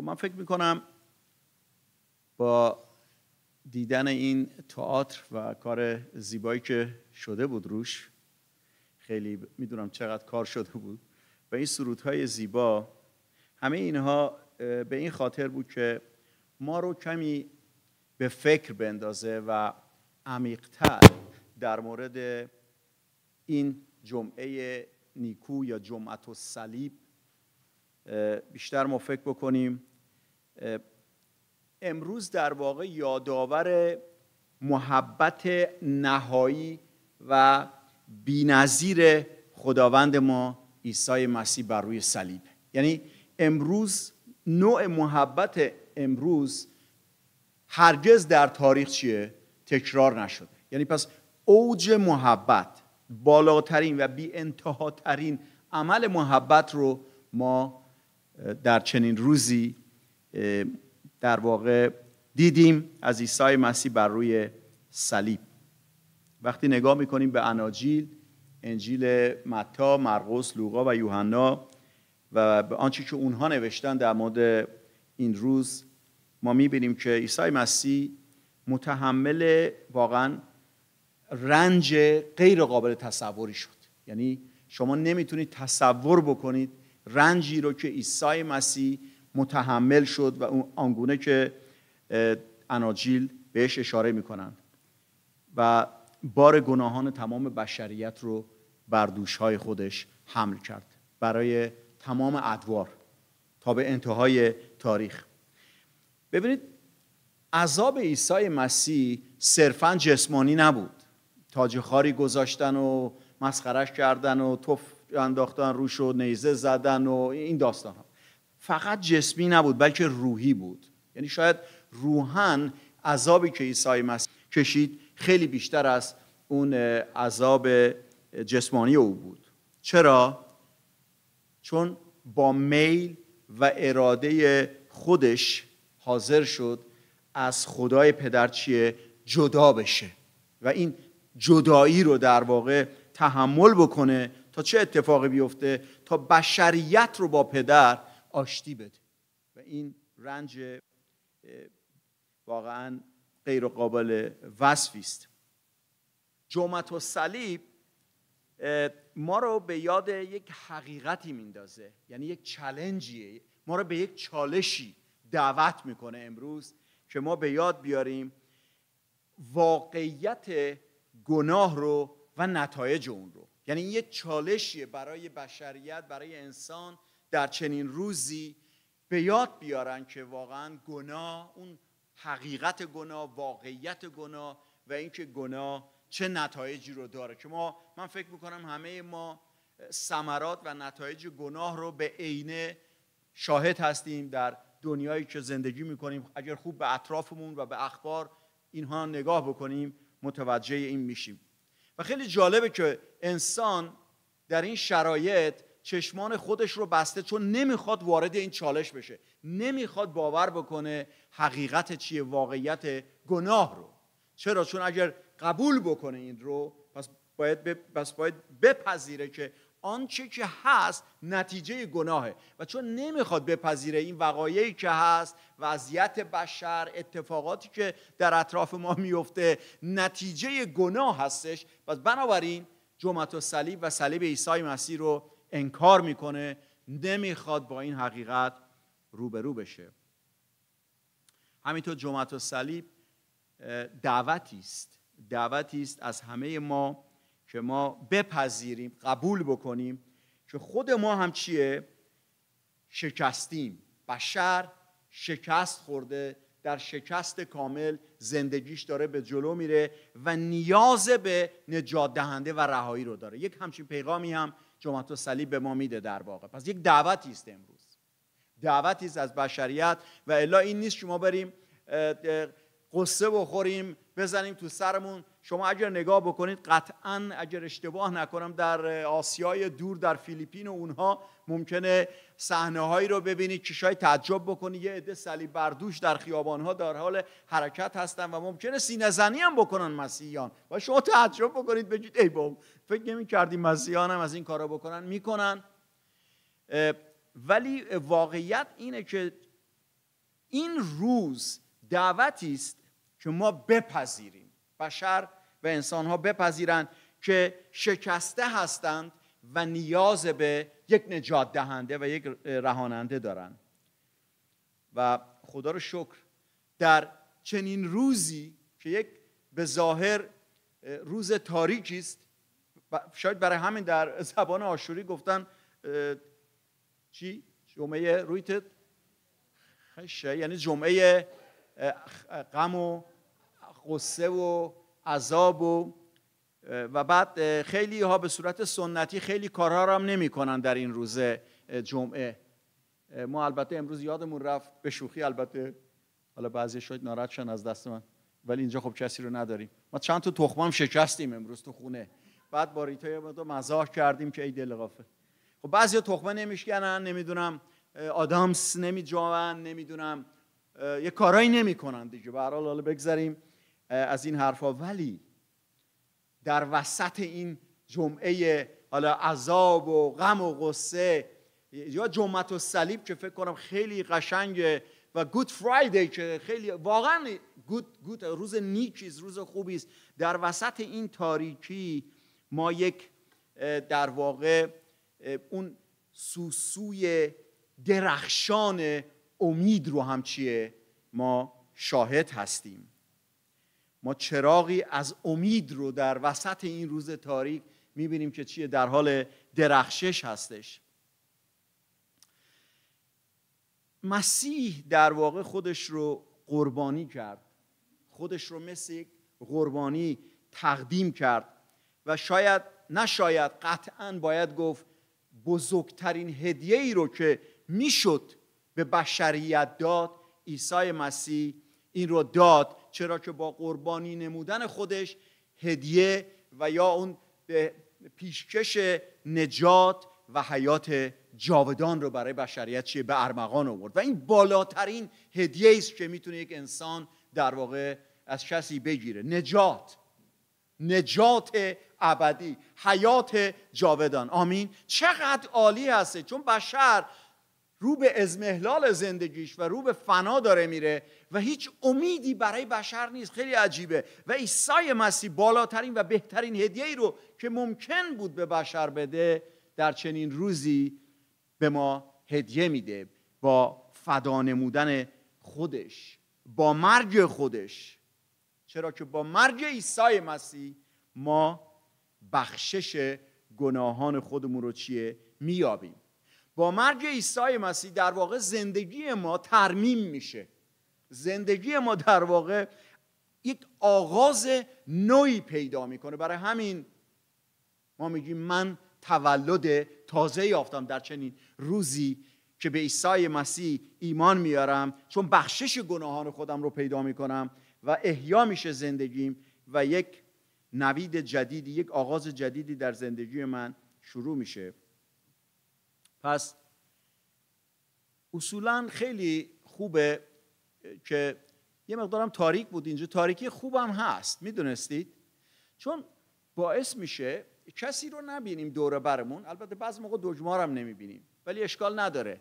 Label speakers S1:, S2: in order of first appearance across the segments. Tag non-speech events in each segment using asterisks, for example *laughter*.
S1: خب من فکر میکنم با دیدن این تئاتر و کار زیبایی که شده بود روش خیلی میدونم چقدر کار شده بود و این سرودهای زیبا همه اینها به این خاطر بود که ما رو کمی به فکر بندازه و عمیقتر در مورد این جمعه نیکو یا جمعت و صلیب بیشتر ما فکر بکنیم امروز در واقع یادآور محبت نهایی و بینظیر خداوند ما عیسی مسیح بر روی صلیب یعنی امروز نوع محبت امروز هرگز در تاریخ چیه تکرار نشده یعنی پس اوج محبت بالاترین و بی ترین عمل محبت رو ما در چنین روزی در واقع دیدیم از عیسی مسیح بر روی صلیب وقتی نگاه میکنیم به اناجیل انجیل متا، مرقس، لوقا و یوحنا و به آنچه که اونها نوشتن در مورد این روز ما میبینیم که عیسی مسیح متحمل واقعا رنج غیر قابل تصوری شد یعنی شما نمیتونید تصور بکنید رنجی رو که عیسی مسیح متحمل شد و اون آنگونه که اناجیل بهش اشاره میکنن و بار گناهان تمام بشریت رو بر دوشهای خودش حمل کرد برای تمام ادوار تا به انتهای تاریخ ببینید عذاب عیسی مسیح صرفا جسمانی نبود تاج خاری گذاشتن و مسخرش کردن و توف انداختن روش و نیزه زدن و این داستان ها فقط جسمی نبود بلکه روحی بود یعنی شاید روحن عذابی که عیسی مسیح کشید خیلی بیشتر از اون عذاب جسمانی او بود چرا چون با میل و اراده خودش حاضر شد از خدای پدر چیه جدا بشه و این جدایی رو در واقع تحمل بکنه تا چه اتفاقی بیفته تا بشریت رو با پدر آشتی بده و این رنج واقعا غیر قابل وصفی است جمعت و صلیب ما رو به یاد یک حقیقتی میندازه یعنی یک چلنجیه ما رو به یک چالشی دعوت میکنه امروز که ما به یاد بیاریم واقعیت گناه رو و نتایج اون رو یعنی این یک چالشیه برای بشریت برای انسان در چنین روزی به یاد بیارن که واقعا گناه اون حقیقت گناه واقعیت گناه و اینکه گناه چه نتایجی رو داره که ما من فکر میکنم همه ما ثمرات و نتایج گناه رو به عینه شاهد هستیم در دنیایی که زندگی میکنیم اگر خوب به اطرافمون و به اخبار اینها نگاه بکنیم متوجه این میشیم و خیلی جالبه که انسان در این شرایط چشمان خودش رو بسته چون نمیخواد وارد این چالش بشه نمیخواد باور بکنه حقیقت چیه واقعیت گناه رو چرا چون اگر قبول بکنه این رو پس باید باید بپذیره که آنچه که هست نتیجه گناهه و چون نمیخواد بپذیره این وقایعی که هست وضعیت بشر اتفاقاتی که در اطراف ما میفته نتیجه گناه هستش پس بنابراین جمعت و صلیب و صلیب عیسی مسیح رو انکار میکنه نمیخواد با این حقیقت روبرو بشه همینطور جمعت و صلیب دعوتی است دعوتی است از همه ما که ما بپذیریم قبول بکنیم که خود ما هم چیه شکستیم بشر شکست خورده در شکست کامل زندگیش داره به جلو میره و نیاز به نجات دهنده و رهایی رو داره یک همچین پیغامی هم جمعت صلیب به ما میده در واقع پس یک دعوتی است امروز دعوتی است از بشریت و الا این نیست شما بریم قصه بخوریم بزنیم تو سرمون شما اگر نگاه بکنید قطعا اگر اشتباه نکنم در آسیای دور در فیلیپین و اونها ممکنه صحنه هایی رو ببینید که شاید تعجب بکنید یه عده صلیب بردوش در خیابان ها در حال حرکت هستن و ممکنه سینه هم بکنن مسیحیان و شما تعجب بکنید بگید ای بابا فکر نمی کردیم مسیحیان هم از این کارا بکنن میکنن ولی واقعیت اینه که این روز دعوتی است که ما بپذیریم بشر و ها بپذیرند که شکسته هستند و نیاز به یک نجات دهنده و یک رهاننده دارند و خدا رو شکر در چنین روزی که یک به ظاهر روز تاریکی است شاید برای همین در زبان آشوری گفتن چی جمعه رویت یعنی جمعه غم و غصه و عذاب و و بعد خیلی ها به صورت سنتی خیلی کارها رو هم کنن در این روز جمعه ما البته امروز یادمون رفت به شوخی البته حالا بعضی شاید ناراحت شن از دست من ولی اینجا خب کسی رو نداریم ما چند تا هم شکستیم امروز تو خونه بعد با ریتای ما مزاح کردیم که ای دل غافل خب بعضی تخمه نمیشکنن نمیدونم آدامس نمیجاون نمیدونم یه کارایی نمیکنن دیگه به هر حال حالا بگذاریم از این حرفا ولی در وسط این جمعه حالا عذاب و غم و غصه یا جمعت و صلیب که فکر کنم خیلی قشنگه و گود فرایدی که خیلی واقعا گود, گود روز نیکی روز خوبی است در وسط این تاریکی ما یک در واقع اون سوسوی درخشان امید رو هم چیه ما شاهد هستیم ما چراغی از امید رو در وسط این روز تاریک میبینیم که چیه در حال درخشش هستش مسیح در واقع خودش رو قربانی کرد خودش رو مثل یک قربانی تقدیم کرد و شاید نشاید قطعا باید گفت بزرگترین هدیه ای رو که میشد به بشریت داد عیسی مسیح این رو داد چرا که با قربانی نمودن خودش هدیه و یا اون به پیشکش نجات و حیات جاودان رو برای بشریت چیه به ارمغان آورد و این بالاترین هدیه است که میتونه یک انسان در واقع از کسی بگیره نجات نجات ابدی حیات جاودان آمین چقدر عالی هسته چون بشر رو به ازمهلال زندگیش و رو به فنا داره میره و هیچ امیدی برای بشر نیست خیلی عجیبه و عیسی مسیح بالاترین و بهترین هدیه ای رو که ممکن بود به بشر بده در چنین روزی به ما هدیه میده با فدا نمودن خودش با مرگ خودش چرا که با مرگ عیسی مسیح ما بخشش گناهان خودمون رو چیه میابیم با مرگ عیسی مسیح در واقع زندگی ما ترمیم میشه زندگی ما در واقع یک آغاز نوعی پیدا میکنه برای همین ما میگیم من تولد تازه یافتم در چنین روزی که به عیسی مسیح ایمان میارم چون بخشش گناهان خودم رو پیدا میکنم و احیا میشه زندگیم و یک نوید جدیدی یک آغاز جدیدی در زندگی من شروع میشه پس اصولا خیلی خوبه که یه مقدارم تاریک بود اینجا تاریکی خوبم هست میدونستید چون باعث میشه کسی رو نبینیم دوره برمون البته بعض موقع دوجمار هم نمیبینیم ولی اشکال نداره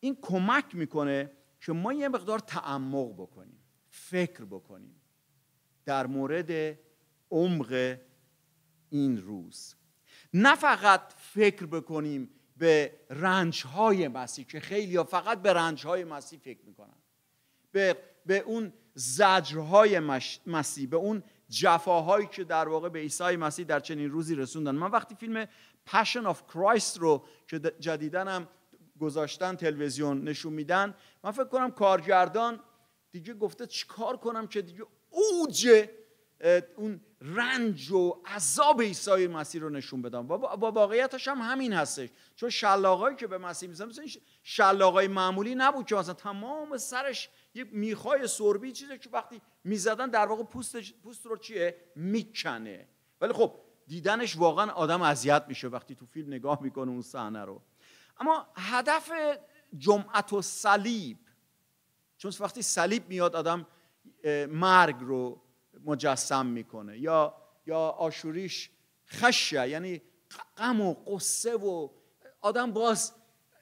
S1: این کمک میکنه که ما یه مقدار تعمق بکنیم فکر بکنیم در مورد عمق این روز نه فقط فکر بکنیم به رنج های مسیح که خیلی ها فقط به رنج های مسیح فکر میکنن به, به اون زجرهای مسیح به اون جفاهایی که در واقع به عیسی مسیح در چنین روزی رسوندن من وقتی فیلم Passion of Christ رو که جدیدن هم گذاشتن تلویزیون نشون میدن من فکر کنم کارگردان دیگه گفته چیکار کنم که دیگه اوج اون رنج و عذاب عیسی مسیح رو نشون بدم و با واقعیتش هم همین هستش چون شلاقایی که به مسیح میزن مثل شلاقای معمولی نبود که مثلا تمام سرش یه میخای سربی چیزی که وقتی میزدن در واقع پوست پوست رو چیه میکنه ولی خب دیدنش واقعا آدم اذیت میشه وقتی تو فیلم نگاه میکنه اون صحنه رو اما هدف جمعت و صلیب چون وقتی صلیب میاد آدم مرگ رو مجسم میکنه یا یا آشوریش خشه یعنی غم و قصه و آدم باز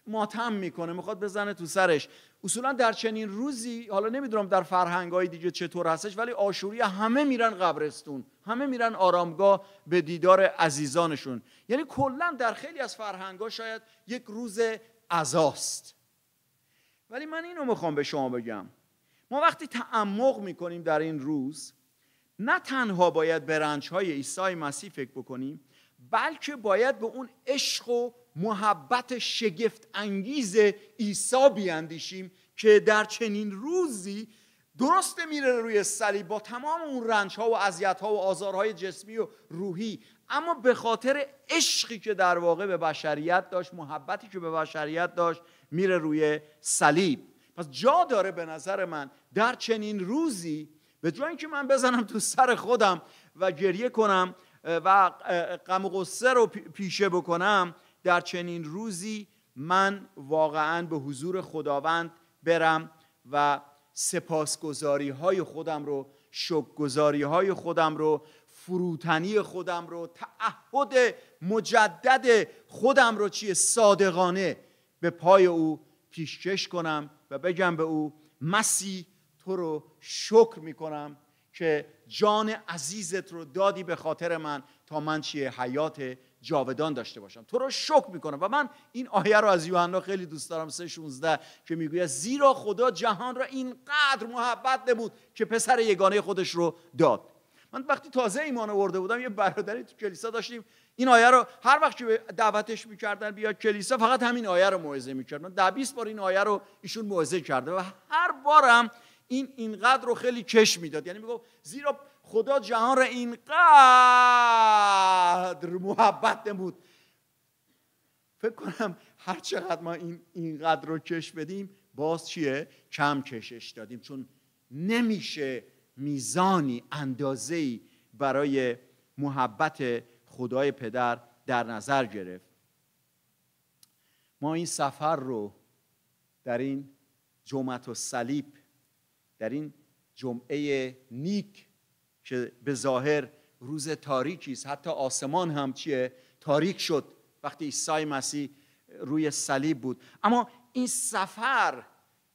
S1: ماتم میکنه میخواد بزنه تو سرش اصولا در چنین روزی حالا نمیدونم در فرهنگ دیگه چطور هستش ولی آشوری همه میرن قبرستون همه میرن آرامگاه به دیدار عزیزانشون یعنی کلا در خیلی از فرهنگ ها شاید یک روز عزاست ولی من اینو میخوام به شما بگم ما وقتی تعمق میکنیم در این روز نه تنها باید به رنج های عیسی مسیح فکر بکنیم بلکه باید به اون عشق و محبت شگفت انگیز عیسی بیاندیشیم که در چنین روزی درسته میره روی صلیب با تمام اون رنج ها و اذیت ها و آزارهای جسمی و روحی اما به خاطر عشقی که در واقع به بشریت داشت محبتی که به بشریت داشت میره روی صلیب پس جا داره به نظر من در چنین روزی به جای اینکه من بزنم تو سر خودم و گریه کنم و غم و غصه رو پیشه بکنم در چنین روزی من واقعا به حضور خداوند برم و سپاسگزاری های خودم رو شکرگزاری های خودم رو فروتنی خودم رو تعهد مجدد خودم رو چیه صادقانه به پای او پیشکش کنم و بگم به او مسیح تو رو شکر میکنم که جان عزیزت رو دادی به خاطر من تا من چیه حیات جاودان داشته باشم تو رو شکر میکنم و من این آیه رو از یوحنا خیلی دوست دارم 3:16 که میگوید زیرا خدا جهان را اینقدر محبت نمود که پسر یگانه خودش رو داد من وقتی تازه ایمان آورده بودم یه برادری تو کلیسا داشتیم این آیه رو هر وقت که دعوتش میکردن بیا کلیسا فقط همین آیه رو موعظه میکرد من 20 بار این آیه رو ایشون موعظه کرده و هر بارم این اینقدر رو خیلی کش میداد یعنی میگفت زیرا خدا جهان را اینقدر محبت نمود فکر کنم هر چقدر ما این اینقدر رو کش بدیم باز چیه کم کشش دادیم چون نمیشه میزانی اندازه‌ای برای محبت خدای پدر در نظر گرفت ما این سفر رو در این جمعت و صلیب در این جمعه نیک که به ظاهر روز تاریکی است حتی آسمان هم چیه تاریک شد وقتی عیسی مسیح روی صلیب بود اما این سفر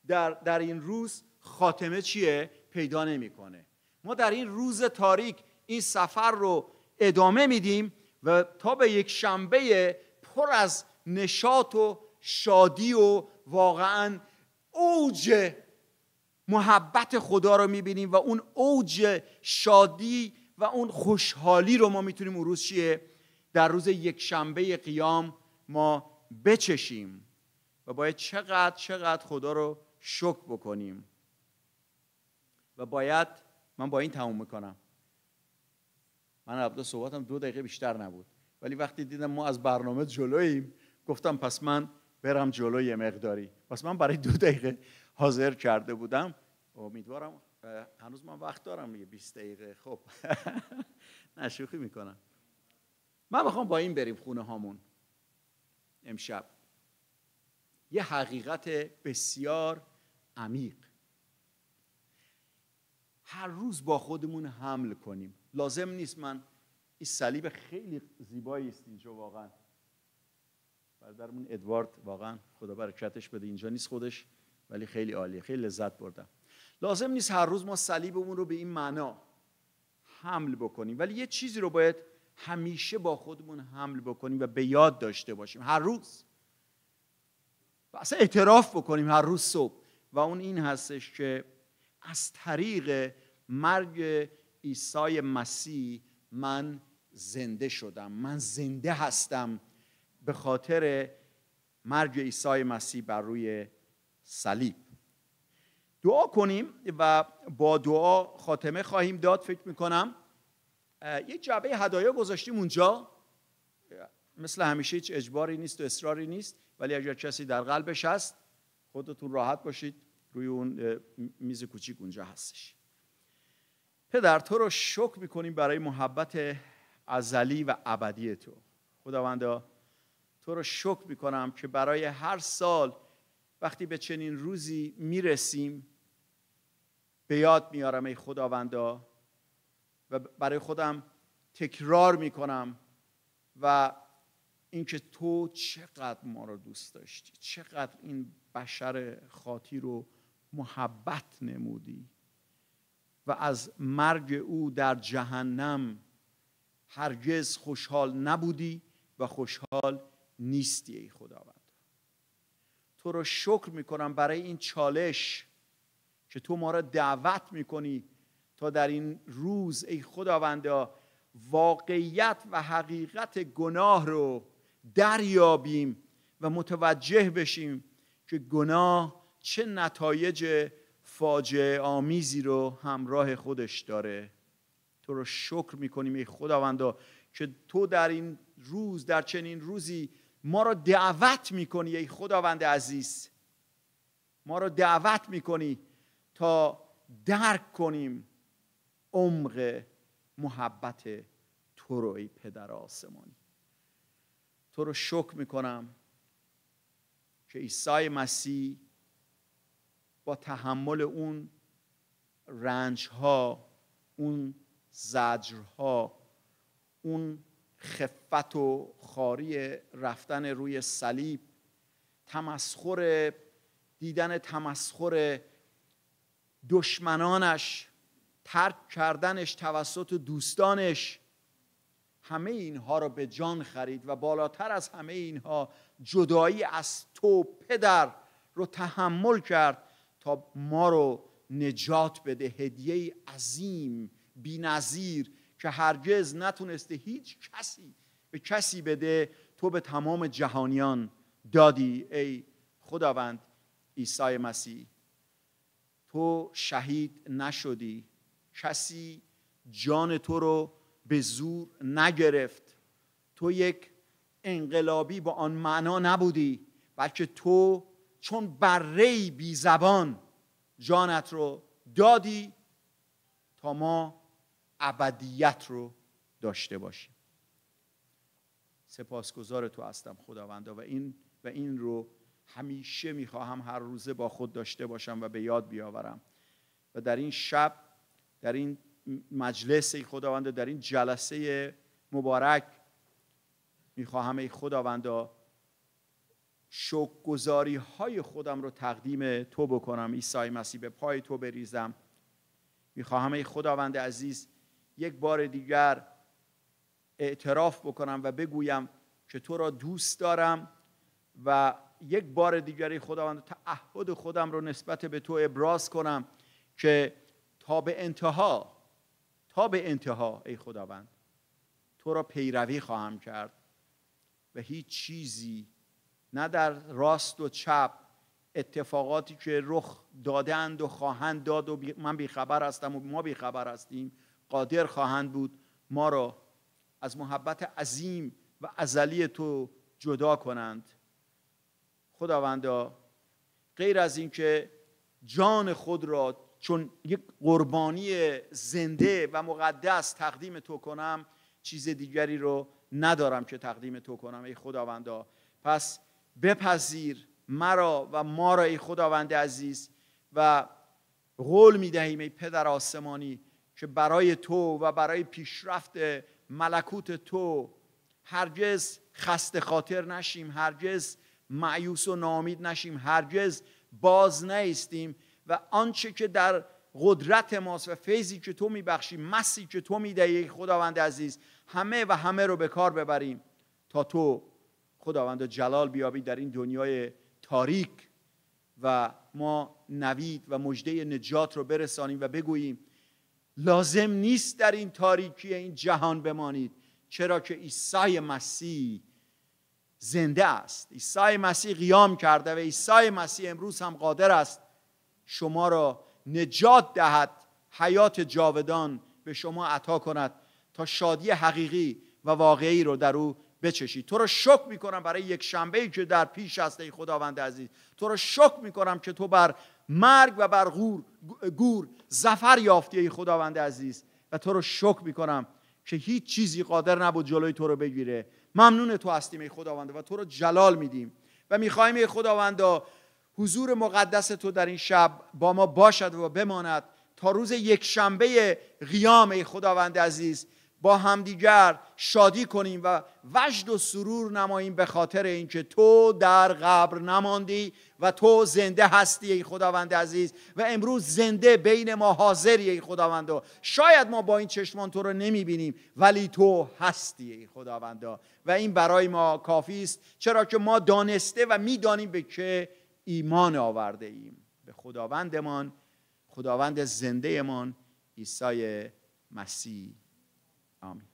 S1: در, در این روز خاتمه چیه پیدا نمیکنه ما در این روز تاریک این سفر رو ادامه میدیم و تا به یک شنبه پر از نشاط و شادی و واقعا اوج محبت خدا رو میبینیم و اون اوج شادی و اون خوشحالی رو ما میتونیم اون روز چیه در روز یک شنبه قیام ما بچشیم و باید چقدر چقدر خدا رو شکر بکنیم و باید من با این تموم میکنم من ابدا صحبتم دو دقیقه بیشتر نبود ولی وقتی دیدم ما از برنامه جلوییم گفتم پس من برم جلوی مقداری پس من برای دو دقیقه حاضر کرده بودم امیدوارم هنوز من وقت دارم یه 20 دقیقه خب *laughs* نشوخی میکنم من میخوام با این بریم خونه هامون امشب یه حقیقت بسیار عمیق هر روز با خودمون حمل کنیم لازم نیست من این صلیب خیلی زیبایی است اینجا واقعا برادرمون ادوارد واقعا خدا برکتش بده اینجا نیست خودش ولی خیلی عالیه خیلی لذت بردم لازم نیست هر روز ما صلیبمون رو به این معنا حمل بکنیم ولی یه چیزی رو باید همیشه با خودمون حمل بکنیم و به یاد داشته باشیم هر روز و اصلا اعتراف بکنیم هر روز صبح و اون این هستش که از طریق مرگ عیسی مسیح من زنده شدم من زنده هستم به خاطر مرگ عیسی مسیح بر روی صلیب دعا کنیم و با دعا خاتمه خواهیم داد فکر میکنم یه جعبه هدایا گذاشتیم اونجا مثل همیشه هیچ اجباری نیست و اصراری نیست ولی اگر کسی در قلبش هست خودتون راحت باشید روی اون میز کوچیک اونجا هستش پدر تو رو شکر میکنیم برای محبت ازلی و ابدی تو خداوندا تو رو شکر میکنم که برای هر سال وقتی به چنین روزی میرسیم به یاد میارم ای خداوندا و برای خودم تکرار میکنم و اینکه تو چقدر ما رو دوست داشتی چقدر این بشر خاطی رو محبت نمودی و از مرگ او در جهنم هرگز خوشحال نبودی و خوشحال نیستی ای خداوند تو رو شکر میکنم برای این چالش که تو ما را دعوت میکنی تا در این روز ای خداوندا واقعیت و حقیقت گناه رو دریابیم و متوجه بشیم که گناه چه نتایج فاجعه آمیزی رو همراه خودش داره تو رو شکر میکنیم ای خداوندا که تو در این روز در چنین روزی ما رو دعوت میکنی ای خداوند عزیز ما رو دعوت میکنی تا درک کنیم عمق محبت تو رو ای پدر آسمانی تو رو شکر میکنم که عیسی مسیح با تحمل اون رنج ها اون زجرها اون خفت و خاری رفتن روی صلیب تمسخر دیدن تمسخر دشمنانش ترک کردنش توسط دوستانش همه اینها را به جان خرید و بالاتر از همه اینها جدایی از تو پدر رو تحمل کرد تا ما رو نجات بده هدیه عظیم بی که هرگز نتونسته هیچ کسی به کسی بده تو به تمام جهانیان دادی ای خداوند عیسی مسیح تو شهید نشدی کسی جان تو رو به زور نگرفت تو یک انقلابی با آن معنا نبودی بلکه تو چون بره بی زبان جانت رو دادی تا ما ابدیت رو داشته باشیم سپاسگزار تو هستم خداوندا و این و این رو همیشه میخواهم هر روزه با خود داشته باشم و به یاد بیاورم و در این شب در این مجلس خداوند، در این جلسه مبارک میخواهم ای خداوندا شکرگزاری های خودم رو تقدیم تو بکنم عیسی مسیح به پای تو بریزم میخواهم ای خداوند عزیز یک بار دیگر اعتراف بکنم و بگویم که تو را دوست دارم و یک بار دیگری خداوند تعهد خودم رو نسبت به تو ابراز کنم که تا به انتها تا به انتها ای خداوند تو را پیروی خواهم کرد و هیچ چیزی نه در راست و چپ اتفاقاتی که رخ دادند و خواهند داد و من بیخبر هستم و ما بیخبر هستیم قادر خواهند بود ما را از محبت عظیم و ازلی تو جدا کنند خداوندا غیر از اینکه جان خود را چون یک قربانی زنده و مقدس تقدیم تو کنم چیز دیگری رو ندارم که تقدیم تو کنم ای خداوندا پس بپذیر مرا و ما را ای خداوند عزیز و قول می دهیم ای پدر آسمانی که برای تو و برای پیشرفت ملکوت تو هرگز خست خاطر نشیم هرگز معیوس و نامید نشیم هرگز باز نیستیم و آنچه که در قدرت ماست و فیضی که تو میبخشی مسی که تو میدهی خداوند عزیز همه و همه رو به کار ببریم تا تو خداوند جلال بیابی در این دنیای تاریک و ما نوید و مجده نجات رو برسانیم و بگوییم لازم نیست در این تاریکی این جهان بمانید چرا که عیسی مسیح زنده است عیسی مسیح قیام کرده و عیسی مسیح امروز هم قادر است شما را نجات دهد حیات جاودان به شما عطا کند تا شادی حقیقی و واقعی را در او بچشید تو رو شکر میکنم برای یک شنبه که در پیش است ای خداوند عزیز تو رو شکر میکنم که تو بر مرگ و بر غور گور زفر یافتی ای خداوند عزیز و تو رو شکر میکنم که هیچ چیزی قادر نبود جلوی تو رو بگیره ممنون تو هستیم ای خداوند و تو رو جلال میدیم و میخواهیم ای خداوند حضور مقدس تو در این شب با ما باشد و بماند تا روز یک شنبه قیام ای خداوند عزیز با همدیگر شادی کنیم و وجد و سرور نماییم به خاطر اینکه تو در قبر نماندی و تو زنده هستی ای خداوند عزیز و امروز زنده بین ما حاضری ای خداوند شاید ما با این چشمان تو رو بینیم ولی تو هستی ای خداوند و این برای ما کافی است چرا که ما دانسته و میدانیم به که ایمان آورده ایم به خداوندمان خداوند زندهمان عیسی مسیح Amen. Um,